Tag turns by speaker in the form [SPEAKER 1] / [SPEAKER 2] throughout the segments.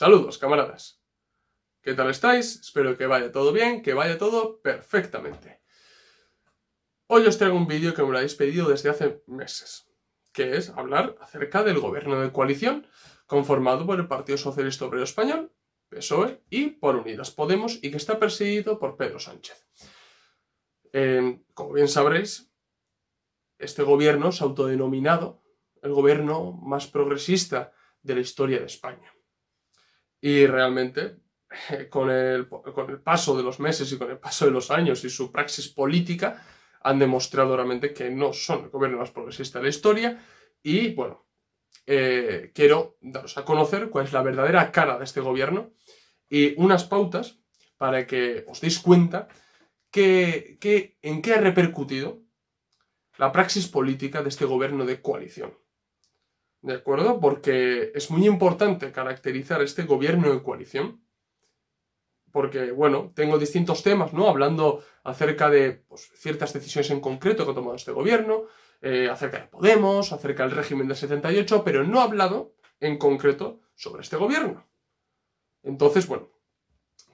[SPEAKER 1] Saludos, camaradas. ¿Qué tal estáis? Espero que vaya todo bien, que vaya todo perfectamente. Hoy os traigo un vídeo que me lo habéis pedido desde hace meses, que es hablar acerca del gobierno de coalición conformado por el Partido Socialista Obrero Español, PSOE, y por Unidas Podemos, y que está presidido por Pedro Sánchez. Em, como bien sabréis, este gobierno se autodenominado el gobierno más progresista de la historia de España. Y realmente, con el, paso de los meses y con el paso de los años y su praxis política, han demostrado realmente que no son el gobierno más progresista de la historia. Y bueno, eh, quiero daros a conocer cuál es la verdadera cara de este gobierno y unas pautas para que os deis cuenta en qué ha repercutido la praxis política de este gobierno de coalición. ¿de acuerdo? Porque es muy importante caracterizar este gobierno de coalición, porque, bueno, tengo distintos temas, ¿no? Hablando acerca de pues, ciertas decisiones en concreto que ha tomado este gobierno, eh, acerca de Podemos, acerca del régimen del 78, pero no he hablado en concreto sobre este gobierno. Entonces, bueno,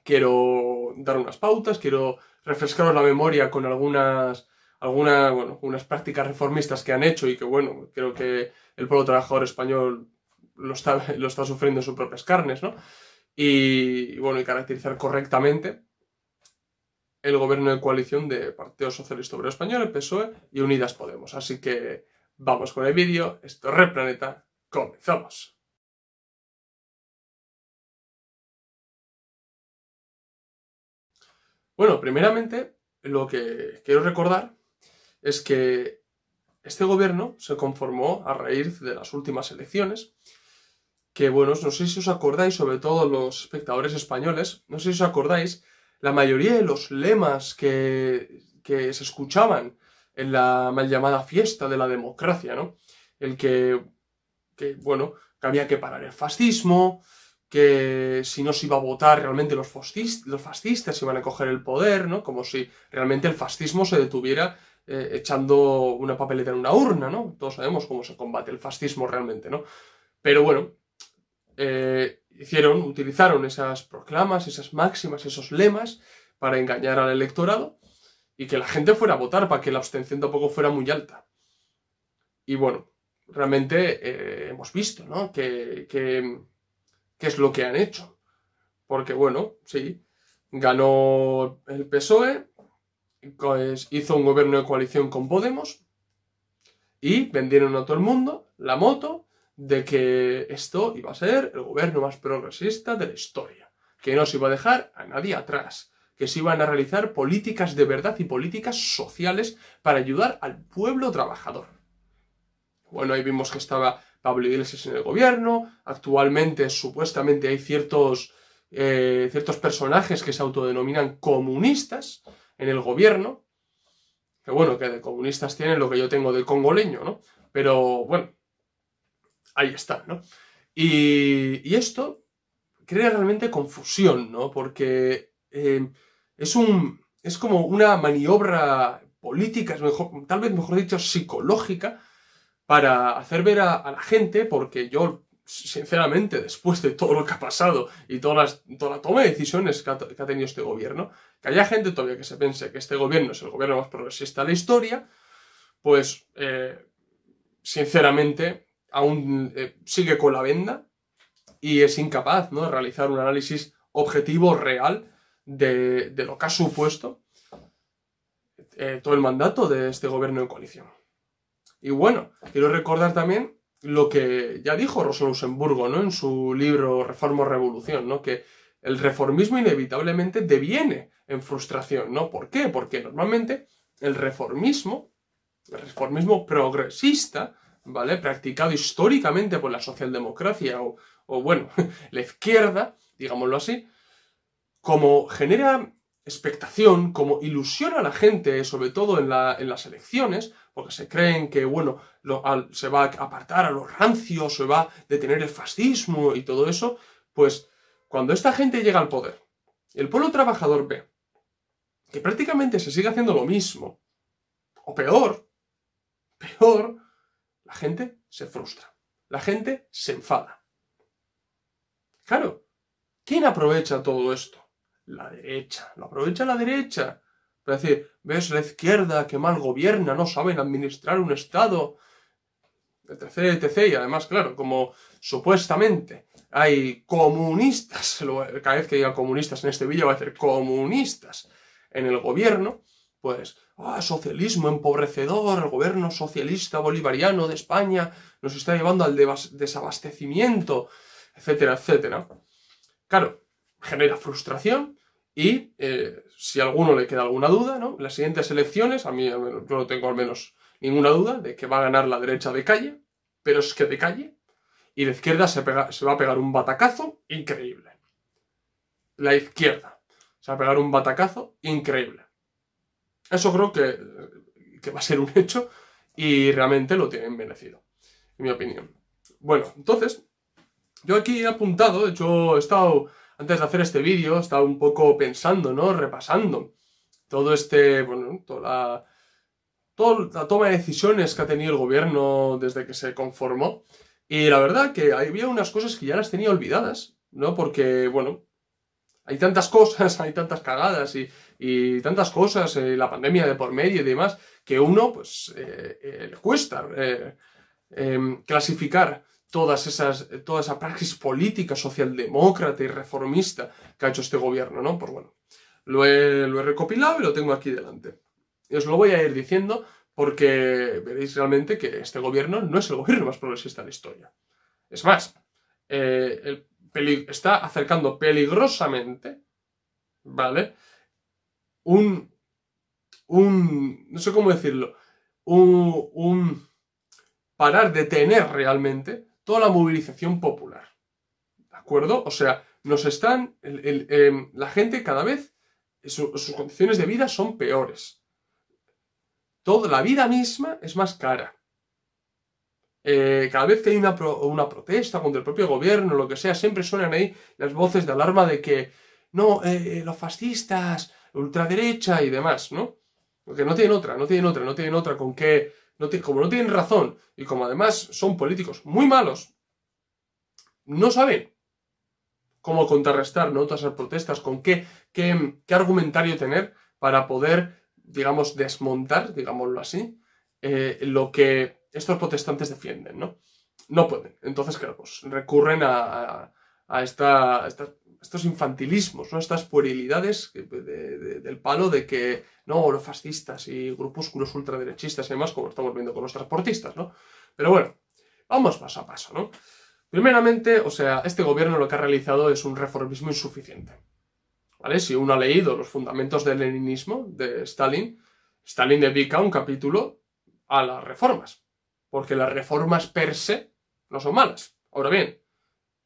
[SPEAKER 1] quiero dar unas pautas, quiero refrescaros la memoria con algunas algunas unas prácticas reformistas que han hecho y que, bueno, creo que el pueblo trabajador español lo está, sufriendo en sus propias carnes, ¿no? Y, bueno, y caracterizar correctamente el gobierno de coalición de Partido Socialista Obrero Español, el PSOE y Unidas Podemos. Así que vamos con el vídeo, esto es Replaneta, comenzamos. Bueno, primeramente lo que quiero recordar es que este gobierno se conformó a raíz de las últimas elecciones, que bueno, no sé si os acordáis, sobre todo los espectadores españoles, no sé si os acordáis, la mayoría de los lemas que, que se escuchaban en la mal llamada fiesta de la democracia, ¿no? El que, que, bueno, que había que parar el fascismo, que si no se iba a votar realmente los, fascistas, los fascistas iban a coger el poder, ¿no? Como si realmente el fascismo se detuviera eh, echando una papeleta en una urna, ¿no? Todos sabemos cómo se combate el fascismo realmente, ¿no? Pero bueno, eh, hicieron, utilizaron esas proclamas, esas máximas, esos lemas para engañar al electorado y que la gente fuera a votar para que la abstención tampoco fuera muy alta. Y bueno, realmente eh, hemos visto, ¿no? ¿Qué que, es lo que han hecho. Porque bueno, sí, ganó el PSOE, pues, hizo un gobierno de coalición con Podemos y vendieron a todo el mundo la moto de que esto iba a ser el gobierno más progresista de la historia, que no se iba a dejar a nadie atrás, que se iban a realizar políticas de verdad y políticas sociales para ayudar al pueblo trabajador. Bueno, ahí vimos que estaba Pablo Iglesias en el gobierno, actualmente supuestamente hay ciertos, eh, ciertos personajes que se autodenominan comunistas, en el gobierno, que bueno, que de comunistas tienen lo que yo tengo de congoleño, ¿no? Pero bueno, ahí está, ¿no? Y, esto crea realmente confusión, ¿no? Porque eh, es un. es como una maniobra política, es mejor, tal vez mejor dicho, psicológica, para hacer ver a la gente, porque yo sinceramente, después de todo lo que ha pasado y todas las, toda la toma de decisiones que ha, tenido este gobierno, que haya gente todavía que se piense que este gobierno es el gobierno más progresista de la historia, pues, eh, sinceramente, aún eh, sigue con la venda y es incapaz de realizar un análisis objetivo, real, de, lo que ha supuesto eh, todo el mandato de este gobierno en coalición. Y bueno, quiero recordar también lo que ya dijo Rosa Luxemburgo ¿no? en su libro Reforma o Revolución, ¿no? que el reformismo inevitablemente deviene en frustración. ¿no? ¿Por qué? Porque normalmente el reformismo, el reformismo progresista, ¿vale? practicado históricamente por la socialdemocracia o, o bueno, la izquierda, digámoslo así, como genera expectación, como ilusiona a la gente, sobre todo en, la, en las elecciones, porque se creen que, bueno, se va a apartar a los rancios, se va a detener el fascismo y todo eso, pues cuando esta gente llega al poder, el pueblo trabajador ve que prácticamente se sigue haciendo lo mismo, o peor, peor, la gente se frustra, la gente se enfada. Claro, ¿quién aprovecha todo esto? La derecha, lo aprovecha la derecha. Es decir, ves la izquierda que mal gobierna, no saben administrar un Estado, etc, etc. Y además, claro, como supuestamente hay comunistas, cada vez que diga comunistas en este vídeo va a decir comunistas en el gobierno, pues, ah, socialismo empobrecedor, el gobierno socialista bolivariano de España nos está llevando al desabastecimiento, etcétera, etcétera. Claro, genera frustración, y eh, si a alguno le queda alguna duda, ¿no? las siguientes elecciones, a mí yo no tengo al menos ninguna duda de que va a ganar la derecha de calle, pero es que de calle, y de izquierda se, se va a pegar un batacazo increíble. La izquierda se va a pegar un batacazo increíble. Eso creo que, que va a ser un hecho y realmente lo tienen merecido, en mi opinión. Bueno, entonces, yo aquí he apuntado, de hecho he estado antes de hacer este vídeo, estaba un poco pensando, ¿no? Repasando todo este, bueno, toda la, toda la toma de decisiones que ha tenido el gobierno desde que se conformó. Y la verdad que había unas cosas que ya las tenía olvidadas, ¿no? Porque, bueno, hay tantas cosas, hay tantas cagadas y, tantas cosas, eh, la pandemia de por medio y demás, que uno, pues, eh, eh, le cuesta em, clasificar todas esas, eh, toda esa praxis política, socialdemócrata y reformista que ha hecho este gobierno, ¿no? Pues bueno, lo he, recopilado y lo tengo aquí delante. Y os lo voy a ir diciendo porque veréis realmente que este gobierno no es el gobierno más progresista de la historia. Es más, eh, está acercando peligrosamente, ¿vale? Un, un, no sé cómo decirlo, un, un parar, tener realmente toda la movilización popular. ¿De acuerdo? O sea, nos están, em, la gente cada vez, sus condiciones de vida son peores. Toda la vida misma es más cara. Eh, cada vez que hay una, una, protesta contra el propio gobierno, lo que sea, siempre suenan ahí las voces de alarma de que no, eh, eh, los fascistas, ultraderecha y demás, ¿no? Porque no tienen otra, no tienen otra, no tienen otra con qué como no tienen razón y como además son políticos muy malos, no saben cómo contrarrestar ¿no? todas esas protestas, con qué, qué, argumentario tener para poder, digamos, desmontar, digámoslo así, eh, lo que estos protestantes defienden, ¿no? No pueden. Entonces, claro, pues recurren a, a esta estos infantilismos, ¿no? estas puerilidades del palo de que no, los fascistas y grupúsculos ultraderechistas y demás, como estamos viendo con los transportistas, ¿no? Pero bueno, vamos paso a paso, ¿no? Primeramente, o sea, este gobierno lo que ha realizado es un reformismo insuficiente. ¿Vale? Si uno ha leído los fundamentos del leninismo de Stalin, Stalin dedica un capítulo a las reformas, porque las reformas per se no son malas. Ahora bien,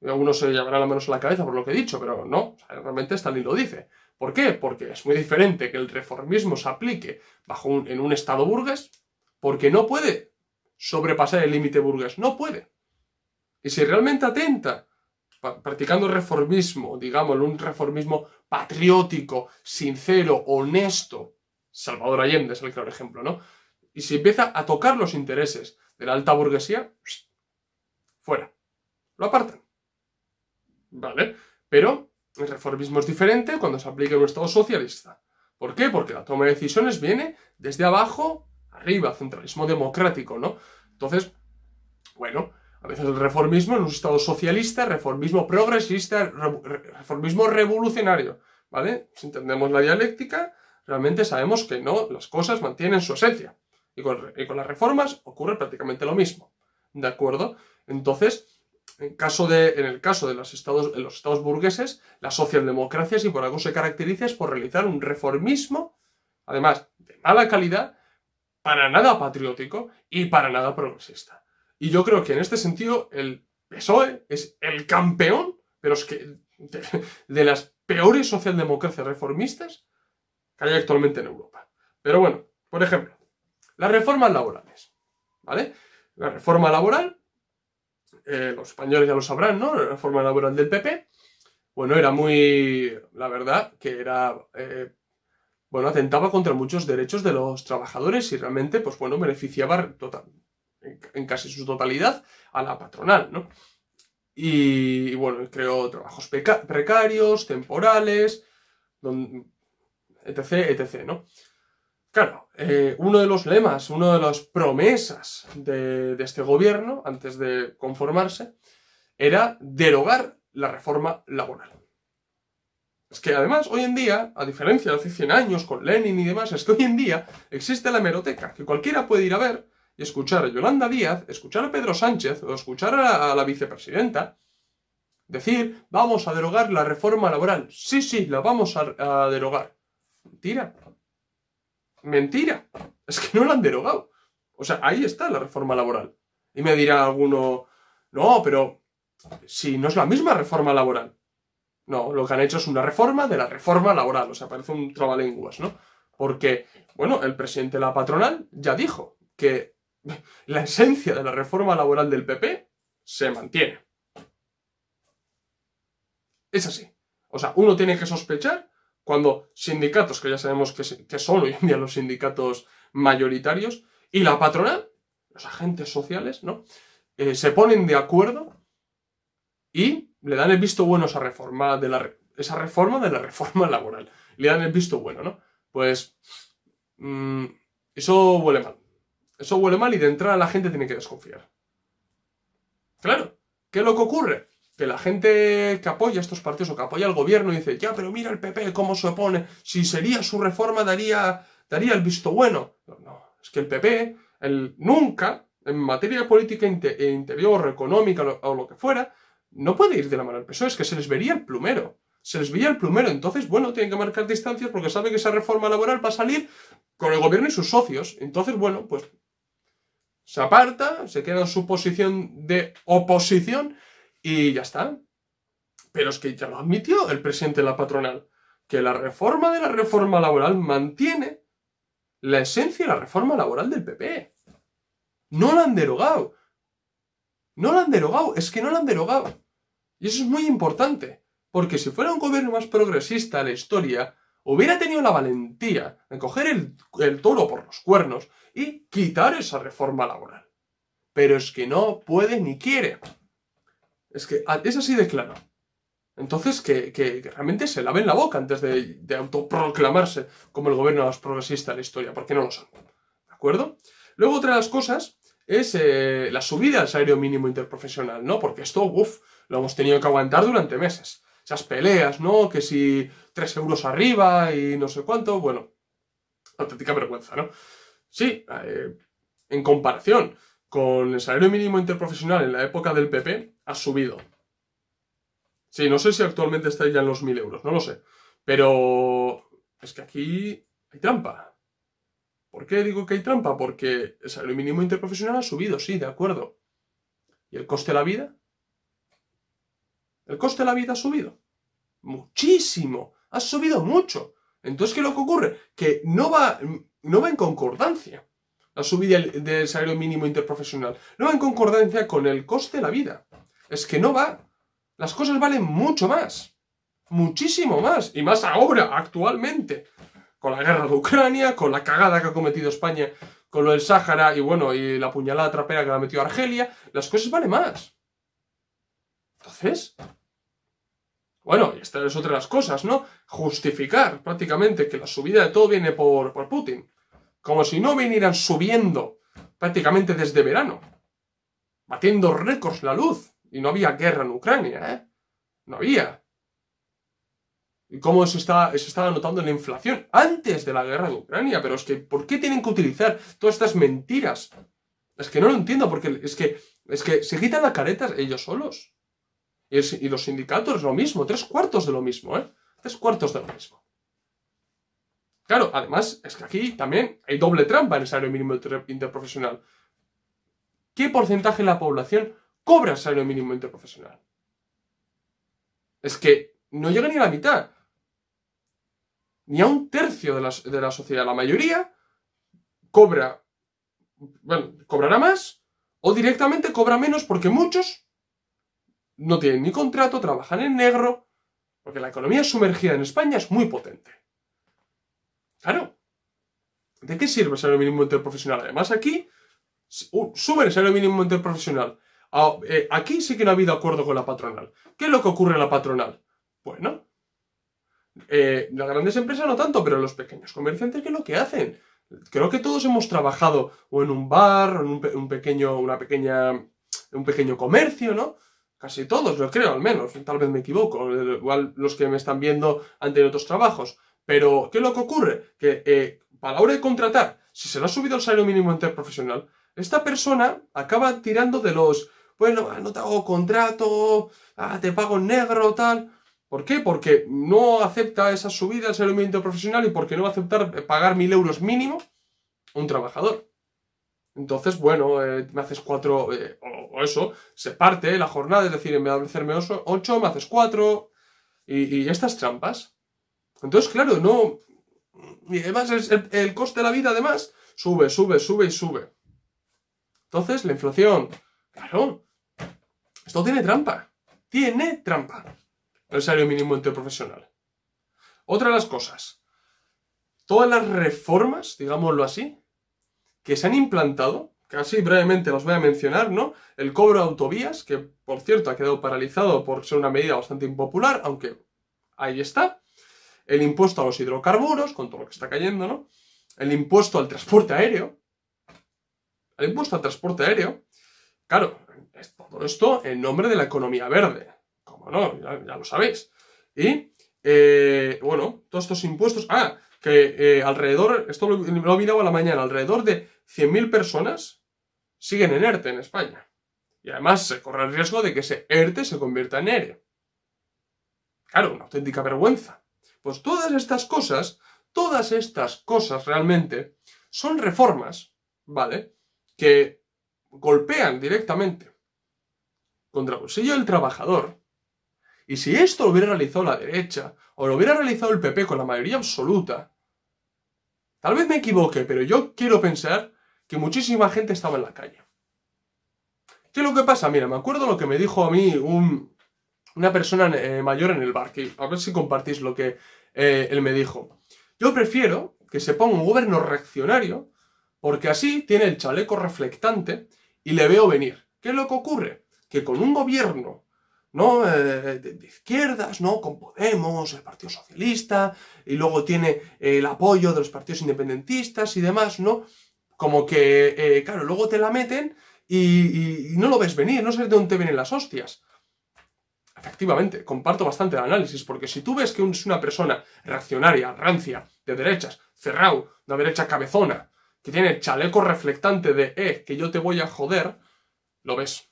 [SPEAKER 1] algunos eh, se llevarán la mano a la cabeza por lo que he dicho, pero no, realmente Stalin lo dice. ¿Por qué? Porque es muy diferente que el reformismo se aplique bajo en un Estado burgués, porque no puede sobrepasar el límite burgués, no puede. Y si realmente atenta, practicando reformismo, digámoslo, un reformismo patriótico, sincero, honesto, Salvador Allende es el claro ejemplo, ¿no? Y si empieza a tocar los intereses de la alta burguesía, fuera. Lo apartan. ¿vale? Pero el reformismo es diferente cuando se aplica en un Estado socialista. ¿Por qué? Porque la toma de decisiones viene desde abajo arriba, centralismo democrático, ¿no? Entonces, bueno, a veces el reformismo en un Estado socialista, reformismo progresista, reformismo revolucionario, ¿vale? Si entendemos la dialéctica, realmente sabemos que no, las cosas mantienen su esencia. Y con, y con las reformas ocurre prácticamente lo mismo, ¿de acuerdo? Entonces, en, el caso de los estados, burgueses, la socialdemocracia, si por algo se caracteriza, es por realizar un reformismo, además de mala calidad, para nada patriótico y para nada progresista. Y yo creo que en este sentido el PSOE es el campeón, pero es que de las peores socialdemocracias reformistas que hay actualmente en Europa. Pero bueno, por ejemplo, las reformas laborales. ¿Vale? La reforma laboral eh, los españoles ya lo sabrán, ¿no? La reforma laboral del PP. Bueno, era muy, la verdad, que era, eh, bueno, atentaba contra muchos derechos de los trabajadores y realmente, pues bueno, beneficiaba en, casi su totalidad a la patronal, ¿no? Y, bueno, creó trabajos precarios, temporales, etc, etc, ¿no? Claro, eh, uno de los lemas, una de las promesas de, este gobierno, antes de conformarse, era derogar la reforma laboral. Es que además, hoy en día, a diferencia de hace 100 años con Lenin y demás, es que hoy en día existe la hemeroteca, que cualquiera puede ir a ver y escuchar a Yolanda Díaz, escuchar a Pedro Sánchez o escuchar a, la vicepresidenta decir, vamos a derogar la reforma laboral. Sí, sí, la vamos a, derogar. Mentira, Mentira. Es que no la han derogado. O sea, ahí está la reforma laboral. Y me dirá alguno, no, pero si no es la misma reforma laboral. No, lo que han hecho es una reforma de la reforma laboral. O sea, parece un trabalenguas, ¿no? Porque, bueno, el presidente de la patronal ya dijo que la esencia de la reforma laboral del PP se mantiene. Es así. O sea, uno tiene que sospechar cuando sindicatos, que ya sabemos que, son hoy en día los sindicatos mayoritarios, y la patronal, los agentes sociales, ¿no? Eh, se ponen de acuerdo y le dan el visto bueno a esa reforma de la, esa reforma de la reforma laboral. Le dan el visto bueno, ¿no? Pues mm, eso huele mal. Eso huele mal y de entrada la gente tiene que desconfiar. Claro, ¿qué es lo que ocurre? que la gente que apoya estos partidos o que apoya al gobierno dice, ya, pero mira el PP cómo se opone, si sería su reforma daría, daría el visto bueno. No, es que el PP el, nunca, en materia política inter, interior, económica o lo que fuera, no puede ir de la mano al PSOE, es que se les vería el plumero. Se les veía el plumero, entonces, bueno, tienen que marcar distancias porque saben que esa reforma laboral va a salir con el gobierno y sus socios. Entonces, bueno, pues se aparta, se queda en su posición de oposición y ya está. Pero es que ya lo admitió el presidente de la patronal, que la reforma de la reforma laboral mantiene la esencia de la reforma laboral del PP. No la han derogado. No la han derogado, es que no la han derogado. Y eso es muy importante, porque si fuera un gobierno más progresista de la historia, hubiera tenido la valentía de coger el, el, toro por los cuernos y quitar esa reforma laboral. Pero es que no puede ni quiere. Es que ah, es así de claro. Entonces, que, que, realmente se laven la boca antes de, autoproclamarse como el gobierno más progresista de la historia, porque no lo son. ¿De acuerdo? Luego, otra de las cosas es eh, la subida al salario mínimo interprofesional, ¿no? Porque esto, uff, lo hemos tenido que aguantar durante meses. Esas peleas, ¿no? Que si tres euros arriba y no sé cuánto, bueno, auténtica vergüenza, ¿no? Sí, eh, en comparación con el salario mínimo interprofesional en la época del PP, ha subido. Sí, no sé si actualmente está ya en los 1000 euros, no lo sé. Pero es que aquí hay trampa. ¿Por qué digo que hay trampa? Porque el salario mínimo interprofesional ha subido, sí, de acuerdo. ¿Y el coste de la vida? El coste de la vida ha subido. Muchísimo. Ha subido mucho. Entonces, ¿qué es lo que ocurre? Que no va, no va en concordancia la subida del salario mínimo interprofesional. No va en concordancia con el coste de la vida. Es que no va. Las cosas valen mucho más. Muchísimo más. Y más ahora, actualmente. Con la guerra de Ucrania, con la cagada que ha cometido España con lo del Sáhara y bueno, y la puñalada trapea que la metió Argelia, las cosas valen más. Entonces, bueno, y esta es otra de las cosas, ¿no? Justificar prácticamente que la subida de todo viene por, por Putin. Como si no vinieran subiendo prácticamente desde verano, batiendo récords la luz. Y no había guerra en Ucrania, ¿eh? No había. Y cómo se está, estaba notando la inflación antes de la guerra en Ucrania. Pero es que, ¿por qué tienen que utilizar todas estas mentiras? Es que no lo entiendo, porque es que, es que se quitan las caretas ellos solos. Y, y los sindicatos lo mismo, tres cuartos de lo mismo, ¿eh? Tres cuartos de lo mismo. Claro, además, es que aquí también hay doble trampa en el salario mínimo interprofesional. ¿Qué porcentaje de la población cobra salario mínimo interprofesional. Es que no llega ni a la mitad, ni a un tercio de la, de la sociedad. La mayoría cobra, bueno, cobrará más o directamente cobra menos porque muchos no tienen ni contrato, trabajan en negro, porque la economía sumergida en España es muy potente. Claro. ¿De qué sirve el salario mínimo interprofesional? Además, aquí uh, sube el salario mínimo interprofesional Ah, eh, aquí sí que no ha habido acuerdo con la patronal. ¿Qué es lo que ocurre en la patronal? Bueno, eh, las grandes empresas no tanto, pero los pequeños comerciantes, ¿qué es lo que hacen? Creo que todos hemos trabajado o en un bar, o en un, pequeño, una pequeña, un pequeño comercio, ¿no? Casi todos, lo creo, al menos. Tal vez me equivoco. Igual los que me están viendo han tenido otros trabajos. Pero, ¿qué es lo que ocurre? Que eh, a la hora de contratar, si se le ha subido el salario mínimo interprofesional, esta persona acaba tirando de los bueno, no te hago contrato, ah, te pago negro, tal. ¿Por qué? Porque no acepta esa subida, al movimiento profesional y porque no va a aceptar pagar mil euros mínimo un trabajador. Entonces, bueno, eh, me haces cuatro, eh, o, eso, se parte la jornada, es decir, en vez de ofrecerme ocho, me haces cuatro, y, estas trampas. Entonces, claro, no. Y además, el coste de la vida, además, sube, sube, sube y sube. Entonces, la inflación, claro, esto tiene trampa. Tiene trampa. El salario mínimo profesional. Otra de las cosas. Todas las reformas, digámoslo así, que se han implantado, Casi brevemente las voy a mencionar, ¿no? El cobro de autovías, que por cierto ha quedado paralizado por ser una medida bastante impopular, aunque ahí está. El impuesto a los hidrocarburos, con todo lo que está cayendo, ¿no? El impuesto al transporte aéreo. El impuesto al transporte aéreo. Claro, todo esto en nombre de la economía verde. Como no, ya, lo sabéis. Y, eh, bueno, todos estos impuestos. Ah, que eh, alrededor, esto lo, lo, he mirado a la mañana, alrededor de 100.000 personas siguen en ERTE en España. Y además se corre el riesgo de que ese ERTE se convierta en ERE. Claro, una auténtica vergüenza. Pues todas estas cosas, todas estas cosas realmente son reformas, ¿vale? Que golpean directamente contra el bolsillo del trabajador, y si esto lo hubiera realizado la derecha, o lo hubiera realizado el PP con la mayoría absoluta, tal vez me equivoque, pero yo quiero pensar que muchísima gente estaba en la calle. ¿Qué es lo que pasa? Mira, me acuerdo lo que me dijo a mí una persona eh, mayor en el bar, a ver si compartís lo que eh, él me dijo. Yo prefiero que se ponga un gobierno reaccionario, porque así tiene el chaleco reflectante y le veo venir. ¿Qué es lo que ocurre? Que con un gobierno ¿no? Eh, de, izquierdas, ¿no? Con Podemos, el Partido Socialista, y luego tiene el apoyo de los partidos independentistas y demás, ¿no? Como que, eh, claro, luego te la meten y, no lo ves venir, no sé de dónde vienen las hostias. Efectivamente, comparto bastante el análisis, porque si tú ves que es una persona reaccionaria, rancia, de derechas, cerrado, una derecha cabezona, que tiene chaleco reflectante de, eh, que yo te voy a joder, lo ves.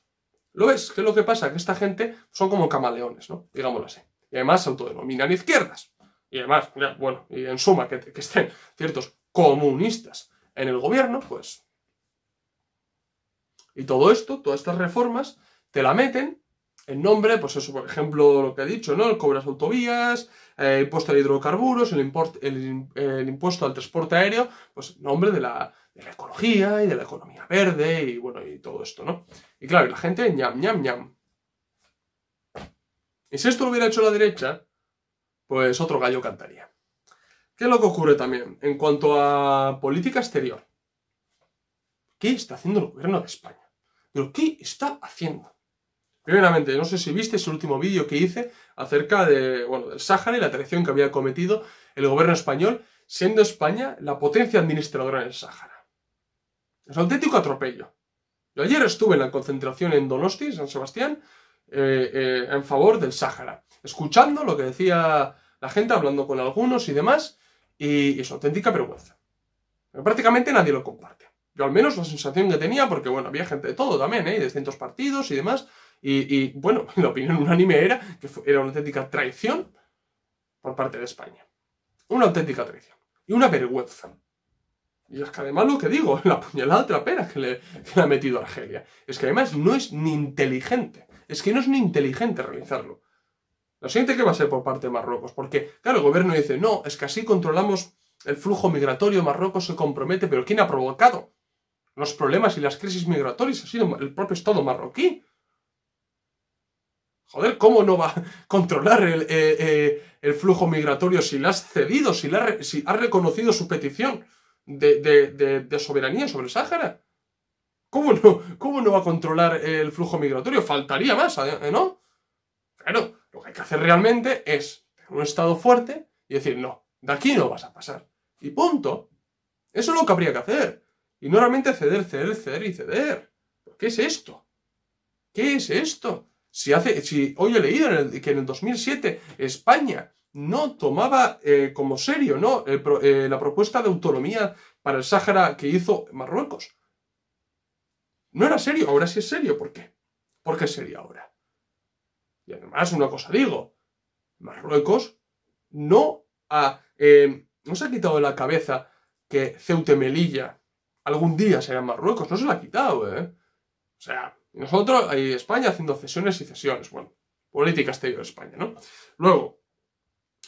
[SPEAKER 1] Lo ves, que es lo que pasa, que esta gente son como camaleones, ¿no? Digámoslo así. Y además se autodenominan izquierdas. Y además, bueno, y en suma, que estén ciertos comunistas en el gobierno, pues... Y todo esto, todas estas reformas, te la meten en nombre, pues eso, por ejemplo, lo que ha dicho, ¿no? El cobre autovías, el eh, impuesto a hidrocarburos, el, el, impuesto al transporte aéreo, pues en nombre de la, ecología y de la economía verde y bueno, y todo esto, ¿no? Y claro, y la gente ñam, ñam, ñam. Y si esto lo hubiera hecho la derecha, pues otro gallo cantaría. ¿Qué es lo que ocurre también en cuanto a política exterior? ¿Qué está haciendo el gobierno de España? ¿Pero qué está haciendo? Primeramente, no sé si viste ese último vídeo que hice acerca de, del Sáhara y la traición que había cometido el gobierno español, siendo España la potencia administradora en el Sáhara. Es auténtico atropello. Yo ayer estuve en la concentración en Donosti, San Sebastián, eh, eh, en favor del Sáhara, escuchando lo que decía la gente, hablando con algunos y demás, y es auténtica vergüenza. prácticamente nadie lo comparte. Yo al menos la sensación que tenía, porque bueno, había gente de todo también, ¿eh? de distintos partidos y demás, y, bueno, la opinión unánime era que era una auténtica traición por parte de España. Una auténtica traición. Y una vergüenza. Y es que además lo que digo, la puñalada trapera que le, que le ha metido Argelia. Es que además no es ni inteligente. Es que no es ni inteligente realizarlo. Lo siguiente que va a ser por parte de Marruecos, porque claro, el gobierno dice, no, es que así controlamos el flujo migratorio, Marruecos se compromete, pero ¿quién ha provocado los problemas y las crisis migratorias? Ha sido el propio Estado marroquí. Joder, ¿cómo no va a controlar el, eh, eh, flujo migratorio si le has cedido, si, ha reconocido su petición de, soberanía sobre el Sáhara? ¿Cómo no, ¿Cómo no va a controlar el flujo migratorio? Faltaría más, ¿eh? ¿no? Claro, lo que hay que hacer realmente es tener un Estado fuerte y decir, no, de aquí no vas a pasar. Y punto. Eso es lo que habría que hacer. Y no realmente ceder, ceder, ceder y ceder. ¿Qué es esto? ¿Qué es esto? Si hace, si hoy he leído que en el 2007 España no tomaba eh, como serio ¿no? Eh, la propuesta de autonomía para el Sáhara que hizo Marruecos. No era serio, ahora sí es serio. ¿Por qué? ¿Por qué sería ahora? Y además, una cosa digo, Marruecos no ha, eh, no se ha quitado de la cabeza que Ceuta y Melilla algún día será Marruecos, no se la ha quitado, ¿eh? O sea, nosotros, ahí España haciendo cesiones y cesiones, bueno, política exterior de España, ¿no? Luego,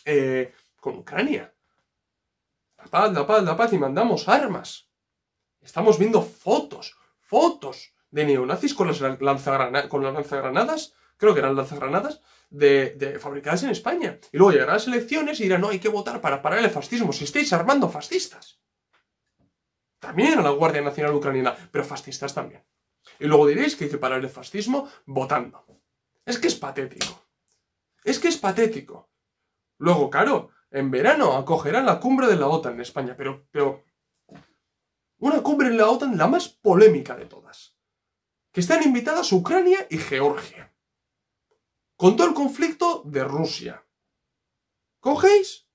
[SPEAKER 1] eh, con Ucrania. La paz, la paz, la paz, y mandamos armas. Estamos viendo fotos, fotos de neonazis con las, lanzagranadas, creo que eran lanzagranadas, de, fabricadas en España. Y luego llegarán las elecciones y dirán, no, hay que votar para parar el fascismo, si estáis armando fascistas. También a la Guardia Nacional Ucraniana, pero fascistas también. Y luego diréis que hay que parar el fascismo votando. Es que es patético. Es que es patético. Luego, claro, en verano acogerán la cumbre de la OTAN en España, pero, pero una cumbre en la OTAN la más polémica de todas. Que están invitadas Ucrania y Georgia. Con todo el conflicto de Rusia. ¿Cogéis?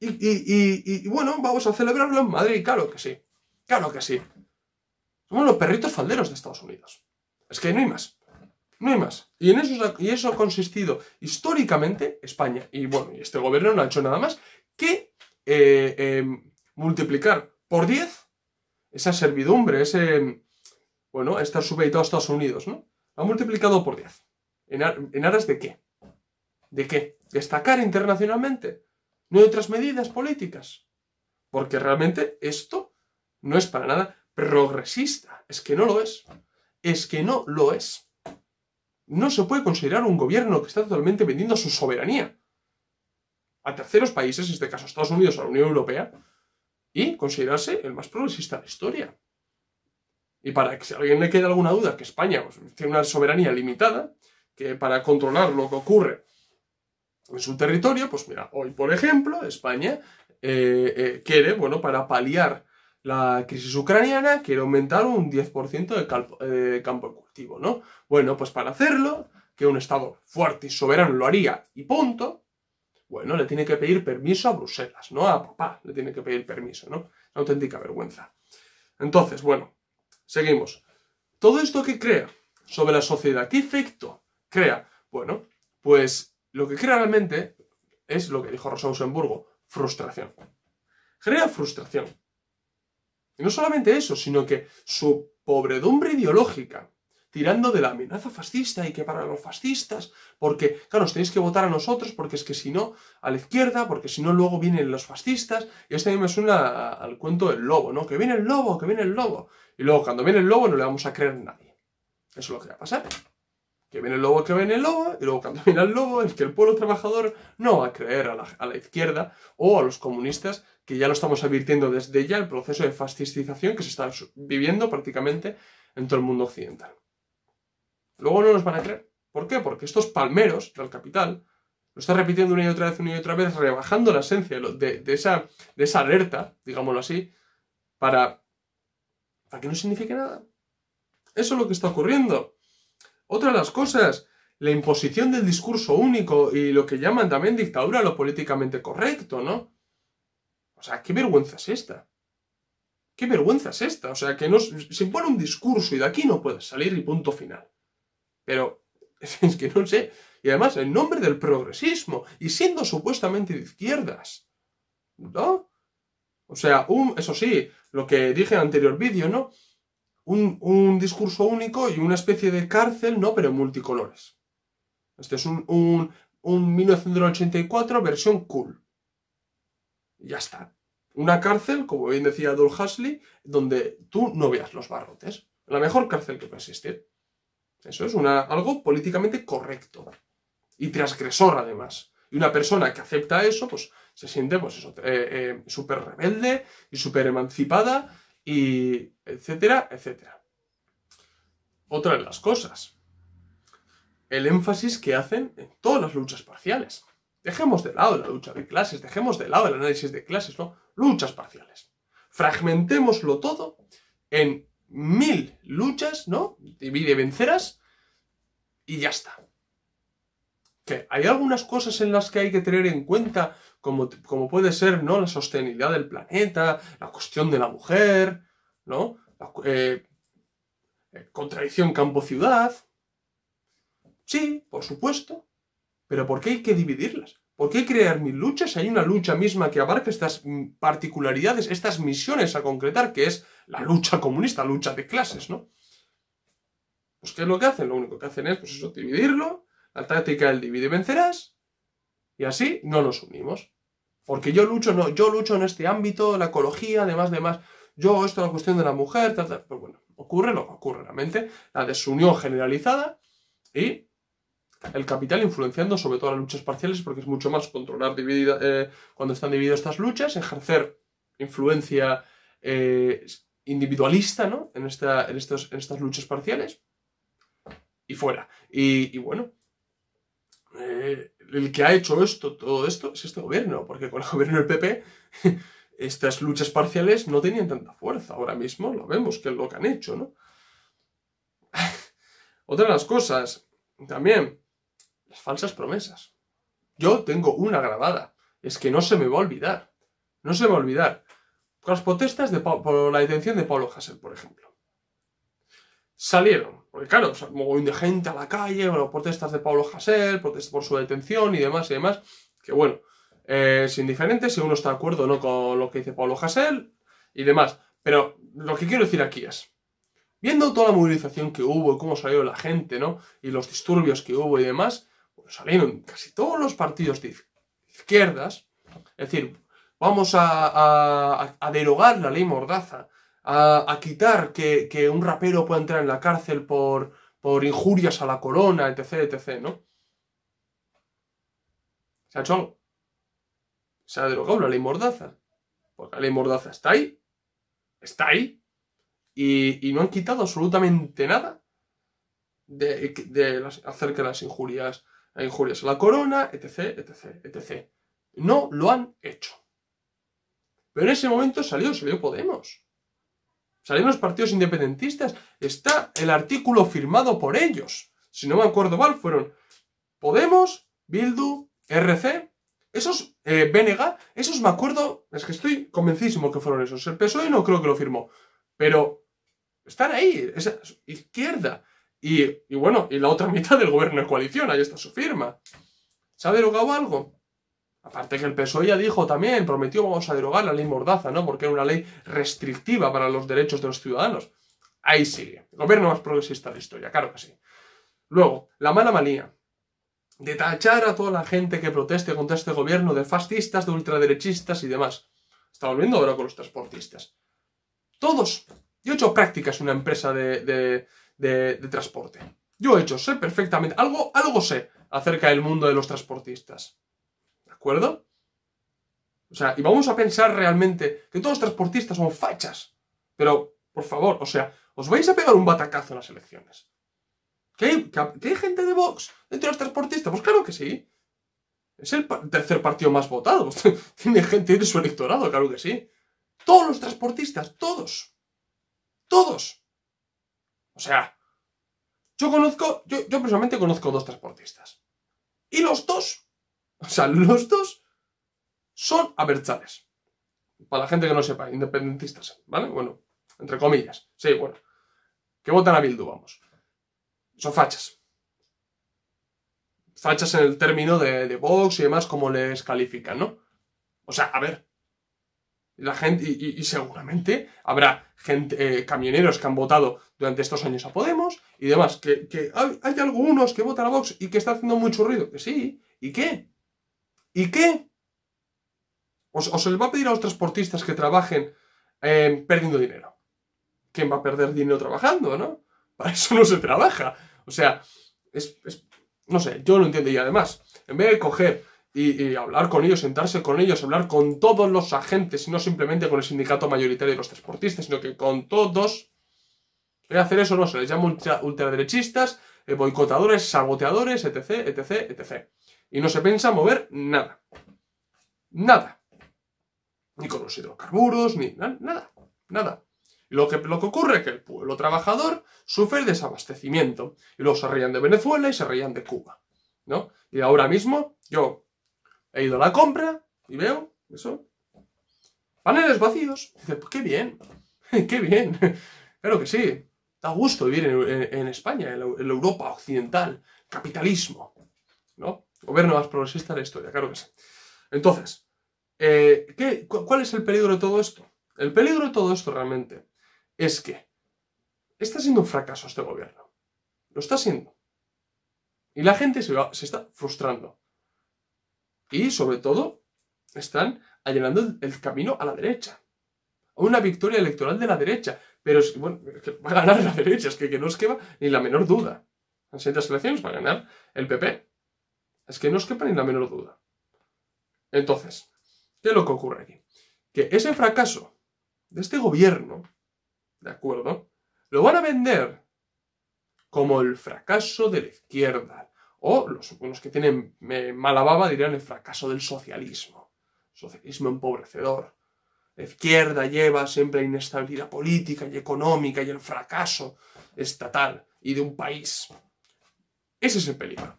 [SPEAKER 1] Y, y bueno, vamos a celebrarlo en Madrid, claro que sí. Claro que sí. Como los perritos falderos de Estados Unidos. Es que no hay más. No hay más. Y en eso, y eso ha consistido históricamente España. Y bueno, este gobierno no ha hecho nada más que eh, em, multiplicar por 10 esa servidumbre, ese, bueno, estar subeditado a Estados Unidos, ¿no? Ha multiplicado por 10. ¿En, ¿En, aras de qué? ¿De qué? ¿Destacar internacionalmente? ¿No hay otras medidas políticas? Porque realmente esto no es para nada progresista. Es que no lo es. Es que no lo es. No se puede considerar un gobierno que está totalmente vendiendo su soberanía a terceros países, en este caso a Estados Unidos o a la Unión Europea, y considerarse el más progresista de la historia. Y para que si a alguien le quede alguna duda, que España pues, tiene una soberanía limitada, que para controlar lo que ocurre en su territorio, pues mira, hoy por ejemplo, España eh, eh, quiere, bueno, para paliar la crisis ucraniana quiere aumentar un 10% de eh, campo, de cultivo, ¿no? Bueno, pues para hacerlo, que un Estado fuerte y soberano lo haría y punto, bueno, le tiene que pedir permiso a Bruselas, ¿no? A papá le tiene que pedir permiso, ¿no? auténtica vergüenza. Entonces, bueno, seguimos. ¿Todo esto que crea sobre la sociedad? ¿Qué efecto crea? Bueno, pues lo que crea realmente es lo que dijo Rosa Luxemburgo, frustración. Crea frustración. Y no solamente eso, sino que su pobredumbre ideológica, tirando de la amenaza fascista y que para los fascistas, porque, claro, os tenéis que votar a nosotros, porque es que si no, a la izquierda, porque si no, luego vienen los fascistas, y esto a mí me suena al cuento del lobo, ¿no? Que viene el lobo, que viene el lobo. Y luego, cuando viene el lobo, no le vamos a creer a nadie. Eso es lo que va a pasar. Que viene el lobo, que viene el lobo, y luego cuando viene el lobo, es que el pueblo trabajador no va a creer a la izquierda o a los comunistas que ya lo estamos advirtiendo desde ya, el proceso de fascistización que se está viviendo prácticamente en todo el mundo occidental. Luego no nos van a creer. ¿Por qué? Porque estos palmeros del capital lo está repitiendo una y otra vez, una y otra vez, rebajando la esencia de, de, esa, esa alerta, digámoslo así, para, para que no signifique nada. Eso es lo que está ocurriendo. Otra de las cosas, la imposición del discurso único y lo que llaman también dictadura, lo políticamente correcto, ¿no? O sea, qué vergüenza es esta. ¿Qué vergüenza es esta? O sea, que no, se impone un discurso y de aquí no puedes salir y punto final. Pero es que no sé. Y además, en nombre del progresismo y siendo supuestamente de izquierdas. ¿No? O sea, un, eso sí, lo que dije en el anterior vídeo, ¿no? Un, discurso único y una especie de cárcel, ¿no? Pero multicolores. Este es un, un 1984 versión cool. Ya está. Una cárcel, como bien decía Dol Hasley, donde tú no veas los barrotes. La mejor cárcel que puede existir. Eso es algo políticamente correcto y transgresor además. Y una persona que acepta eso, pues se siente pues súper eh, eh, rebelde y súper emancipada y etcétera, etcétera. Otra de las cosas, el énfasis que hacen en todas las luchas parciales. Dejemos de lado la lucha de clases, dejemos de lado el análisis de clases, ¿no? Luchas parciales. Fragmentémoslo todo en mil luchas, ¿no? Divide venceras y ya está. Que hay algunas cosas en las que hay que tener en cuenta, como, puede ser, ¿no? La sostenibilidad del planeta, la cuestión de la mujer, ¿no? Eh, eh, contradicción campo-ciudad. Sí, por supuesto, pero ¿por qué hay que dividirlas? ¿Por qué crear mil luchas? si Hay una lucha misma que abarca estas particularidades, estas misiones a concretar, que es la lucha comunista, lucha de clases, ¿no? Pues ¿qué es lo que hacen? Lo único que hacen es, pues eso, dividirlo, la táctica del divide y vencerás, y así no nos unimos. Porque yo lucho, no, yo lucho en este ámbito, la ecología, además demás. Yo, esto es la cuestión de la mujer, tal, tal. Pues bueno, ocurre lo que ocurre realmente, la desunión generalizada y el capital influenciando sobre todo las luchas parciales porque es mucho más controlar eh, cuando están divididas estas luchas, ejercer influencia eh, individualista ¿no? en, en, estas luchas parciales y fuera. Y, bueno, eh, el que ha hecho esto, todo esto, es este gobierno, porque con el gobierno del PP estas luchas parciales no tenían tanta fuerza. Ahora mismo lo vemos, que es lo que han hecho, ¿no? Otra de las cosas, también, falsas promesas. Yo tengo una grabada. Es que no se me va a olvidar. No se me va a olvidar. Las protestas de por la detención de Pablo Hassel, por ejemplo. Salieron. Porque claro, como de gente a la calle, las protestas de Pablo Hassel, protestas por su detención y demás y demás. Que bueno, eh, es indiferente si uno está de acuerdo o no con lo que dice Pablo Hassel y demás. Pero lo que quiero decir aquí es, viendo toda la movilización que hubo y cómo salió la gente, ¿no? Y los disturbios que hubo y demás, pues salieron casi todos los partidos de izquierdas, es decir, vamos a, a, derogar la ley Mordaza, a, quitar que, un rapero pueda entrar en la cárcel por, por injurias a la corona, etc., etc., ¿no? Se ha hecho algo? Se ha derogado la ley Mordaza. Porque la ley Mordaza está ahí. Está ahí. Y, no han quitado absolutamente nada de, de que acerca las injurias hay injurias la corona, etc, etc, etc. No lo han hecho. Pero en ese momento salió, salió Podemos. Salieron los partidos independentistas. Está el artículo firmado por ellos. Si no me acuerdo mal, fueron Podemos, Bildu, RC, esos eh, esos me acuerdo, es que estoy convencidísimo que fueron esos. El PSOE no creo que lo firmó, pero están ahí, esa izquierda. Y, bueno, y la otra mitad del gobierno de coalición, ahí está su firma. ¿Se ha derogado algo? Aparte que el PSOE ya dijo también, prometió vamos a derogar la ley Mordaza, ¿no? Porque era una ley restrictiva para los derechos de los ciudadanos. Ahí sigue. gobierno más progresista de la historia, claro que sí. Luego, la mala manía de tachar a toda la gente que proteste contra este gobierno de fascistas, de ultraderechistas y demás. Estamos volviendo ahora con los transportistas. Todos. Yo he hecho prácticas en una empresa de, de, transporte. Yo, he hecho, sé perfectamente, algo, algo sé acerca del mundo de los transportistas. ¿De acuerdo? O sea, y vamos a pensar realmente que todos los transportistas son fachas. Pero, por favor, o sea, os vais a pegar un batacazo en las elecciones. ¿Qué? hay, gente de Vox dentro de los transportistas? Pues claro que sí. Es el tercer partido más votado. tiene gente de su electorado, claro que sí. Todos los transportistas, todos. Todos. O sea, yo conozco, yo, personalmente conozco dos transportistas. Y los dos, o sea, los dos son abertzales. Para la gente que no sepa, independentistas, ¿vale? Bueno, entre comillas. Sí, bueno. Que votan a Bildu, vamos. Son fachas. Fachas en el término de, de Vox y demás, como les califican, ¿no? O sea, a ver, la gente, y, seguramente habrá gente, eh, camioneros que han votado durante estos años a Podemos y demás, que, hay, algunos que votan a Vox y que está haciendo mucho ruido. Que sí, ¿y qué? ¿Y qué? ¿Os, se les va a pedir a los transportistas que trabajen eh, perdiendo dinero? ¿Quién va a perder dinero trabajando, no? Para eso no se trabaja. O sea, no sé, yo lo entiendo. Y además, en vez de coger y, hablar con ellos, sentarse con ellos, hablar con todos los agentes, y no simplemente con el sindicato mayoritario de los transportistas, sino que con todos. Voy hacer eso, no, se les llama ultraderechistas, eh, boicotadores, saboteadores, etc, etc, etc. Y no se piensa mover nada. Nada. Ni con los hidrocarburos, ni nada, nada. Lo que, lo que ocurre es que el pueblo trabajador sufre desabastecimiento. Y luego se reían de Venezuela y se reían de Cuba. ¿no? Y ahora mismo, yo He ido a la compra y veo eso. Paneles vacíos. dice, pues qué bien, qué bien. claro que sí. Da gusto vivir en, España, en la, Europa occidental, capitalismo. ¿No? Gobierno más progresista de la historia, claro que sí. Entonces, eh, ¿qué, ¿cuál es el peligro de todo esto? El peligro de todo esto realmente es que está siendo un fracaso este gobierno. Lo está siendo. Y la gente se, se está frustrando y sobre todo están allanando el camino a la derecha. A una victoria electoral de la derecha. Pero es, que va a ganar la derecha, es que, no os va ni la menor duda. En siguientes elecciones va a ganar el PP. Es que no os quepa ni la menor duda. Entonces, ¿qué es lo que ocurre aquí? Que ese fracaso de este gobierno, ¿de acuerdo? Lo van a vender como el fracaso de la izquierda, o los, que tienen mala baba dirían el fracaso del socialismo. Socialismo empobrecedor. La izquierda lleva siempre la inestabilidad política y económica y el fracaso estatal y de un país. Ese es el peligro.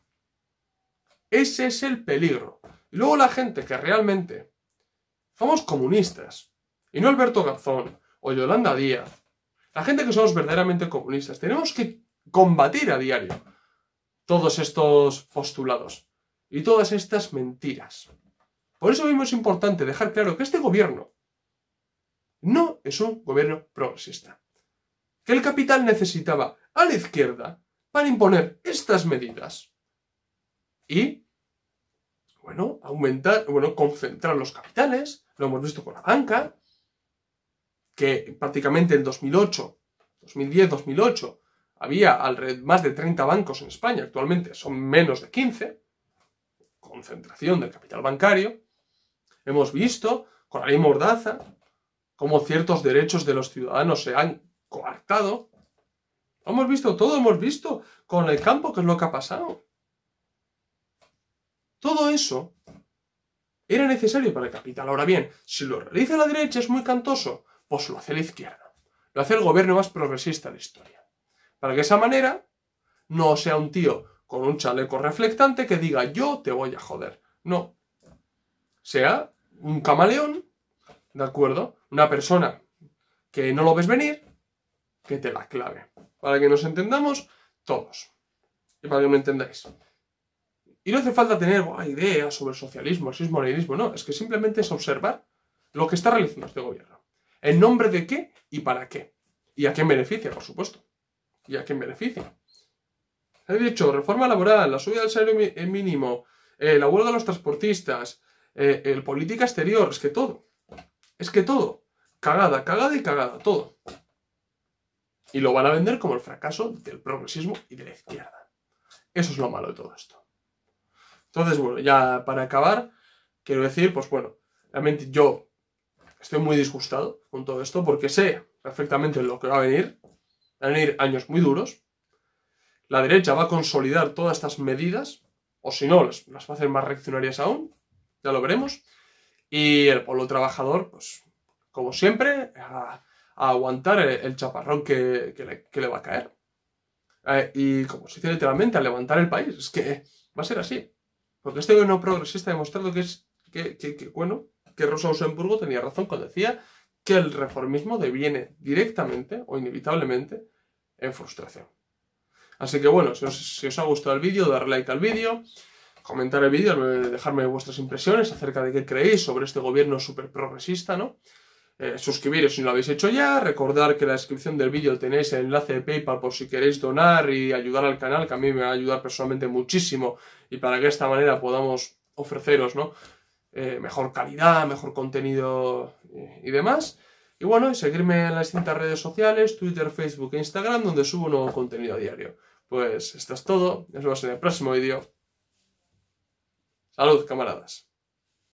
[SPEAKER 1] Ese es el peligro. Y luego la gente que realmente somos comunistas, y no Alberto Garzón o Yolanda Díaz, la gente que somos verdaderamente comunistas, tenemos que combatir a diario todos estos postulados y todas estas mentiras. Por eso mismo es importante dejar claro que este gobierno no es un gobierno progresista. Que el capital necesitaba a la izquierda para imponer estas medidas y, bueno, aumentar, bueno, concentrar los capitales, lo hemos visto con la banca, que prácticamente en 2008, 2010, 2008, había más de 30 bancos en España, actualmente son menos de 15, concentración del capital bancario, hemos visto con la ley Mordaza cómo ciertos derechos de los ciudadanos se han coartado. hemos visto todo, hemos visto con el campo qué es lo que ha pasado. Todo eso era necesario para el capital. Ahora bien, si lo realiza la derecha es muy cantoso, pues lo hace la izquierda. Lo hace el gobierno más progresista de la historia. Para que de esa manera no sea un tío con un chaleco reflectante que diga yo te voy a joder. No. Sea un camaleón, ¿de acuerdo? Una persona que no lo ves venir, que te la clave. Para que nos entendamos todos. Y para que me entendáis. Y no hace falta tener ideas sobre socialismo, el No, es que simplemente es observar lo que está realizando este gobierno. ¿En nombre de qué y para qué? ¿Y a quién beneficia, por supuesto? y a quién beneficia. He dicho, reforma laboral, la subida del salario eh, mínimo, eh, el huelga de los transportistas, eh, el política exterior, es que todo. Es que todo. Cagada, cagada y cagada, todo. Y lo van a vender como el fracaso del progresismo y de la izquierda. Eso es lo malo de todo esto. Entonces, bueno, ya para acabar, quiero decir, pues bueno, realmente yo estoy muy disgustado con todo esto porque sé perfectamente lo que va a venir. Van a ir años muy duros. La derecha va a consolidar todas estas medidas, o si no, las, va a hacer más reaccionarias aún, ya lo veremos. Y el pueblo trabajador, pues, como siempre, a, aguantar el, chaparrón que, le, va a caer. Eh, y como se dice literalmente, a levantar el país. Es que va a ser así. Porque este gobierno progresista ha demostrado que es bueno, que Rosa Luxemburgo tenía razón cuando decía que el reformismo deviene directamente o inevitablemente en frustración. Así que bueno, si os, ha gustado el vídeo, dar like al vídeo, comentar el vídeo, dejarme vuestras impresiones acerca de qué creéis sobre este gobierno súper progresista, ¿no? Eh, suscribiros si no lo habéis hecho ya, recordar que en la descripción del vídeo tenéis el enlace de PayPal por si queréis donar y ayudar al canal, que a mí me va a ayudar personalmente muchísimo y para que de esta manera podamos ofreceros, ¿no? Eh, mejor calidad, mejor contenido eh, y demás. Y bueno, y seguirme en las distintas redes sociales, Twitter, Facebook e Instagram, donde subo nuevo contenido a diario. Pues esto es todo, nos vemos en el próximo vídeo. Salud, camaradas.